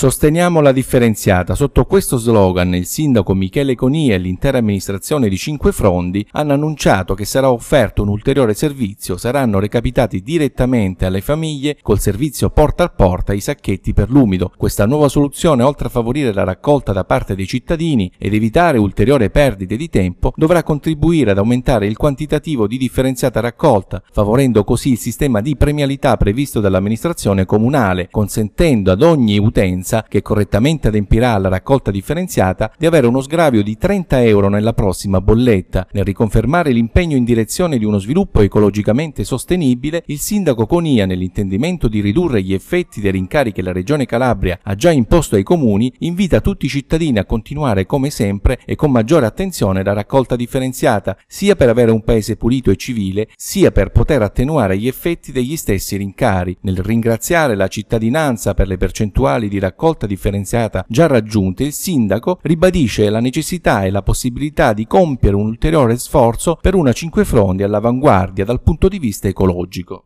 Sosteniamo la differenziata. Sotto questo slogan il sindaco Michele Conia e l'intera amministrazione di Cinque Frondi hanno annunciato che sarà offerto un ulteriore servizio, saranno recapitati direttamente alle famiglie col servizio porta a porta i sacchetti per l'umido. Questa nuova soluzione, oltre a favorire la raccolta da parte dei cittadini ed evitare ulteriori perdite di tempo, dovrà contribuire ad aumentare il quantitativo di differenziata raccolta, favorendo così il sistema di premialità previsto dall'amministrazione comunale, consentendo ad ogni utenza utenza che correttamente adempirà alla raccolta differenziata di avere uno sgravio di 30 euro nella prossima bolletta. Nel riconfermare l'impegno in direzione di uno sviluppo ecologicamente sostenibile, il sindaco Conia, nell'intendimento di ridurre gli effetti dei rincari che la Regione Calabria ha già imposto ai comuni, invita tutti i cittadini a continuare come sempre e con maggiore attenzione la raccolta differenziata, sia per avere un paese pulito e civile, sia per poter attenuare gli effetti degli stessi rincari. Nel ringraziare la cittadinanza per le percentuali di raccolta raccolta differenziata già raggiunte, il sindaco ribadisce la necessità e la possibilità di compiere un ulteriore sforzo per una Cinque Frondi all'avanguardia dal punto di vista ecologico.